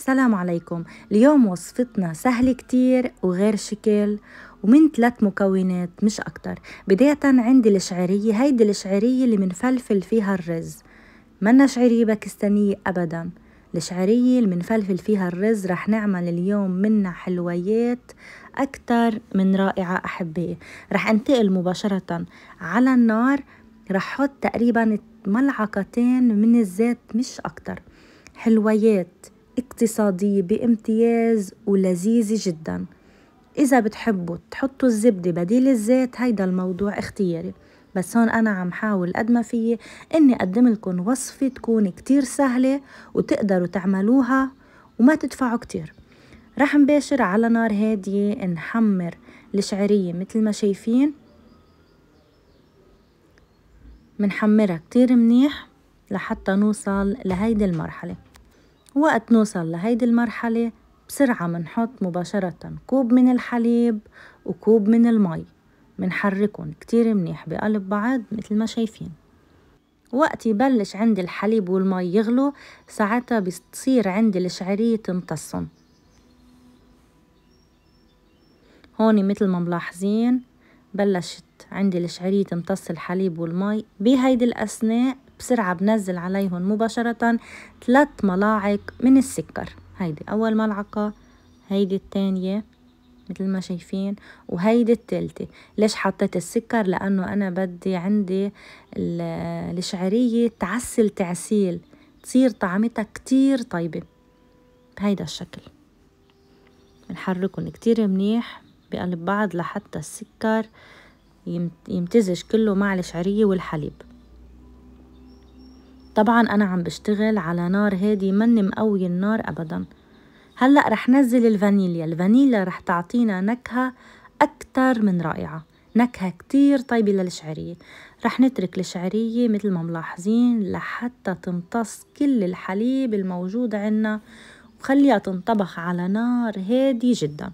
السلام عليكم اليوم وصفتنا سهلة كتير وغير شكل ومن ثلاث مكونات مش أكتر بداية عندي الشعيرية هيدي الشعيرية اللي منفلفل فيها الرز منا شعيرية باكستانية أبدا الشعيرية اللي منفلفل فيها الرز رح نعمل اليوم منا حلويات أكتر من رائعة أحبائي رح أنتقل مباشرة على النار رح حط تقريبا ملعقتين من الزيت مش أكتر حلويات اقتصادية بامتياز ولذيذة جدا إذا بتحبوا تحطوا الزبدة بديل الزيت هيدا الموضوع اختياري بس هون أنا عم حاول قد ما فيي إني أقدم لكم وصفة تكون كتير سهلة وتقدروا تعملوها وما تدفعوا كتير رح نباشر على نار هادية نحمر الشعرية مثل ما شايفين منحمرها كتير منيح لحتى نوصل لهيدي المرحلة وقت نوصل لهيدي المرحلة بسرعة منحط مباشرة كوب من الحليب وكوب من المي منحركن كتير منيح بقلب بعض مثل ما شايفين وقت يبلش عندي الحليب والمي يغلو ساعتها بتصير عندي الشعرية تمتصن هون مثل ما ملاحظين بلشت عندي الشعرية تمتص الحليب والمي بهيدي الأثناء بسرعة بنزل عليهم مباشرة ثلاث ملاعق من السكر هيدي أول ملعقة هيدي التانية مثل ما شايفين وهيدي التالتة ليش حطيت السكر لأنه أنا بدي عندي الشعرية تعسل تعسيل تصير طعمتها كتير طيبة بهيدا الشكل نحركهم كتير منيح بقلب بعض لحتى السكر يمتزج كله مع الشعرية والحليب طبعا أنا عم بشتغل على نار هادي من مقوي النار أبدا هلأ رح نزل الفانيليا الفانيليا رح تعطينا نكهة أكتر من رائعة نكهة كتير طيبة للشعرية رح نترك الشعرية مثل ما ملاحظين لحتى تمتص كل الحليب الموجود عنا وخليها تنطبخ على نار هادي جداً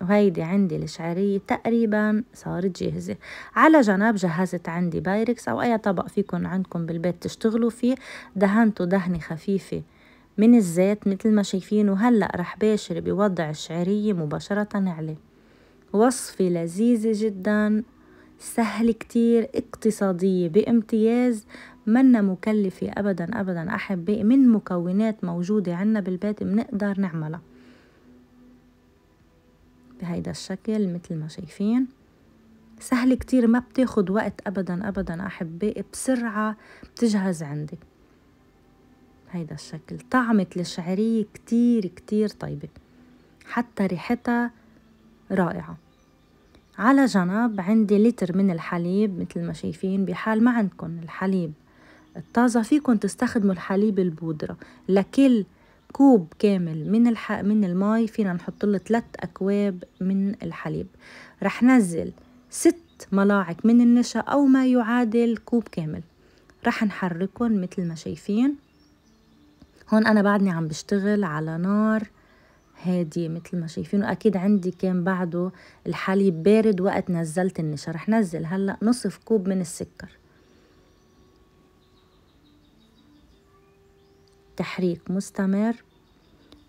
وهيدي عندي الشعرية تقريبا صارت جاهزة على جنب جهزت عندي بايركس أو أي طبق فيكن عندكم بالبيت تشتغلوا فيه دهنته دهنة خفيفة من الزيت مثل ما شايفين وهلأ رح باشر بوضع الشعرية مباشرة عليه وصفة لذيذة جدا سهل كتير اقتصادية بامتياز منا مكلفة أبدا أبدا أحبائي من مكونات موجودة عنا بالبيت بنقدر نعملها بهيدا الشكل مثل ما شايفين سهل كتير ما بتاخد وقت أبدا أبدا أحبائي بسرعة بتجهز عندي هيدا الشكل طعمة الشعرية كتير كتير طيبة حتى ريحتها رائعة على جنب عندي لتر من الحليب مثل ما شايفين بحال ما عندكم الحليب الطازة فيكن تستخدموا الحليب البودرة لكل كوب كامل من الح... من الماي فينا نحط له ثلاث اكواب من الحليب رح نزل ست ملاعق من النشا او ما يعادل كوب كامل رح نحركهم مثل ما شايفين هون انا بعدني عم بشتغل على نار هادية مثل ما شايفين وأكيد عندي كان بعده الحليب بارد وقت نزلت النشا رح نزل هلأ نصف كوب من السكر تحريك مستمر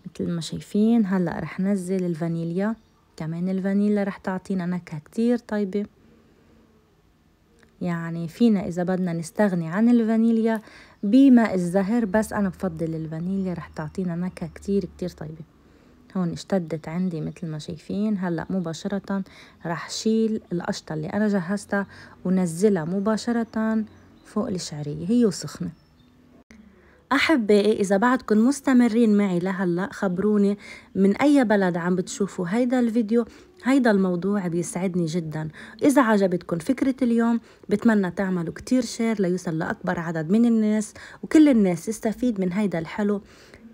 مثل ما شايفين هلأ رح نزل الفانيليا كمان الفانيلا رح تعطينا نكهة كتير طيبة يعني فينا إذا بدنا نستغني عن الفانيليا بماء الزهر بس أنا بفضل الفانيليا رح تعطينا نكهة كتير كتير طيبة هون اشتدت عندي مثل ما شايفين هلأ مباشرة رح شيل القشطة اللي أنا جهزتها ونزلها مباشرة فوق الشعرية هي وسخنة أحبائي إذا بعدكم مستمرين معي لهلأ خبروني من أي بلد عم بتشوفوا هيدا الفيديو هيدا الموضوع بيسعدني جدا إذا عجبتكم فكرة اليوم بتمنى تعملوا كتير شير ليوصل لأكبر عدد من الناس وكل الناس تستفيد من هيدا الحلو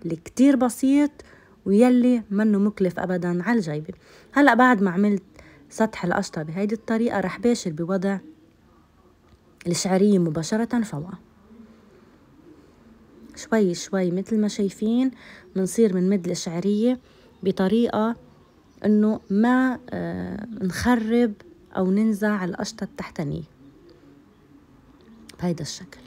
اللي كتير بسيط ويلي منه مكلف أبدا على الجيبة هلأ بعد ما عملت سطح القشطة بهيدي الطريقة رح باشر بوضع الشعرية مباشرة فوقها شوي شوي مثل ما شايفين بنصير بنمد الاشعريه بطريقه انه ما آه، نخرب او ننزع القشطه التحتانيه بهيدا الشكل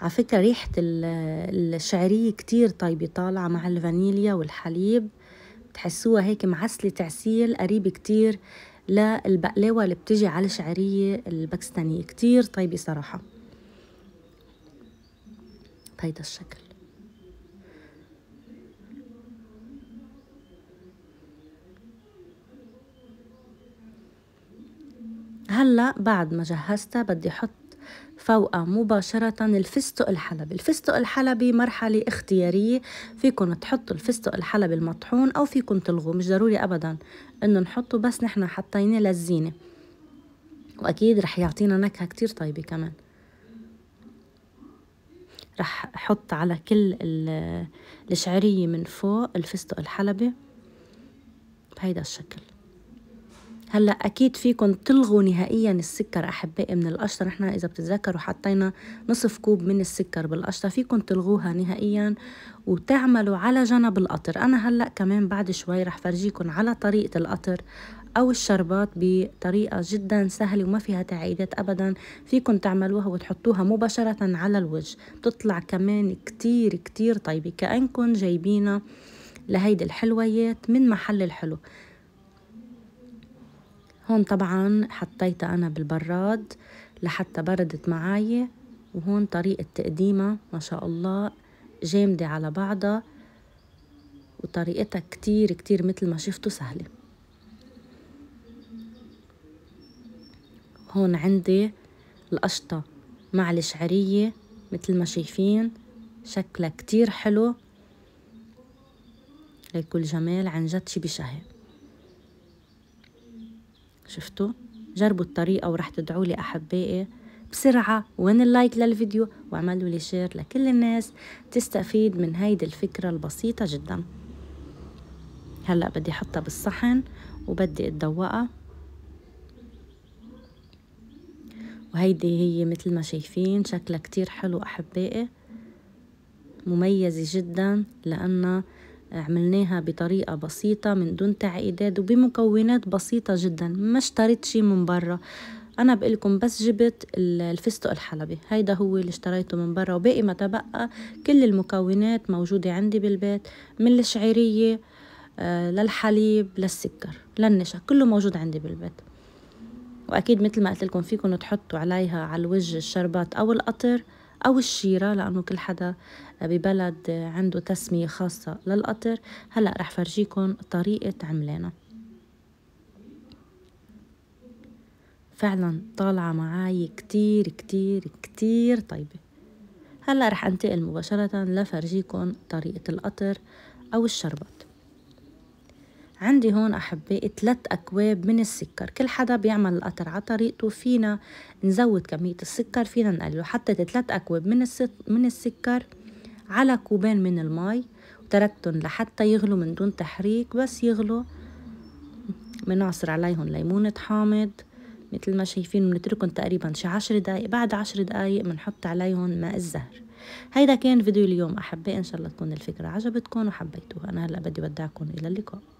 على فكرة ريحة الشعرية كتير طيبة طالعة مع الفانيليا والحليب بتحسوها هيك معسلة تعسيل قريب كتير للبقلاوة اللي بتجي على الشعرية الباكستانية كتير طيبة صراحة بهيدا الشكل هلا بعد ما جهزتها بدي احط فوقها مباشرة الفستق الحلبي الفستق الحلبي مرحلة اختيارية فيكن تحطوا الفستق الحلبي المطحون أو فيكن تلغوا مش ضروري أبدا إنه نحطه بس نحن حطيناه للزينة وأكيد رح يعطينا نكهة كتير طيبة كمان رح أحط على كل الشعرية من فوق الفستق الحلبي بهيدا الشكل هلا اكيد فيكم تلغوا نهائيا السكر احبائي من القشطه نحن اذا بتتذكروا حطينا نصف كوب من السكر بالقشطه فيكم تلغوها نهائيا وتعملوا على جنب القطر انا هلا كمان بعد شوي رح فرجيكم على طريقه القطر أو الشربات بطريقة جدا سهلة وما فيها تعقيدات أبدا فيكم تعملوها وتحطوها مباشرة على الوجه بتطلع كمان كتير كتير طيبة كأنكم جايبينها لهيدي الحلويات من محل الحلو هون طبعا حطيتها أنا بالبراد لحتى بردت معاي وهون طريقة تقديمها ما شاء الله جامدة على بعضها وطريقتها كتير كتير مثل ما شفتوا سهله هون عندي القشطة مع الشعرية مثل ما شايفين شكلها كتير حلو ليكو الجمال عن جد شي بشهي شفتوا جربوا الطريقة ورح تدعوا لي أحبائي بسرعة وين اللايك للفيديو واعملوا لي شير لكل الناس تستفيد من هيدي الفكرة البسيطة جدا هلأ بدي حطها بالصحن وبدي اتذوقها وهيدي هي مثل ما شايفين شكلها كتير حلو أحبائي مميزة جدا لأنها عملناها بطريقة بسيطة من دون تعقيدات وبمكونات بسيطة جدا ما اشتريت شي من برا أنا بقلكم بس جبت الفستق الحلبي هيدا هو اللي اشتريته من برا وباقي ما تبقى كل المكونات موجودة عندي بالبيت من الشعيرية آه، للحليب للسكر للنشا كله موجود عندي بالبيت واكيد مثل ما قلت لكم فيكم تحطوا عليها على الوجه الشربات او القطر او الشيره لانه كل حدا ببلد عنده تسميه خاصه للقطر هلا رح فرجيكم طريقه عملانا فعلا طالعه معي كتير كتير كتير طيبه هلا رح انتقل مباشره لفرجيكم طريقه القطر او الشربات عندي هون أحبائي ثلاث أكواب من السكر كل حدا بيعمل القطر على طريقته فينا نزود كمية السكر فينا نقلله حطيت ثلاث أكواب من, من السكر على كوبين من المي وتركتهم لحتى يغلوا من دون تحريك بس يغلوا بنعصر عليهم ليمونة حامض مثل ما شايفين بنتركهم تقريبا شي عشر دقايق بعد عشر دقايق بنحط عليهم ماء الزهر هيدا كان فيديو اليوم أحبائي إن شاء الله تكون الفكرة عجبتكم وحبيتوها أنا هلأ بدي ودعكم إلى اللقاء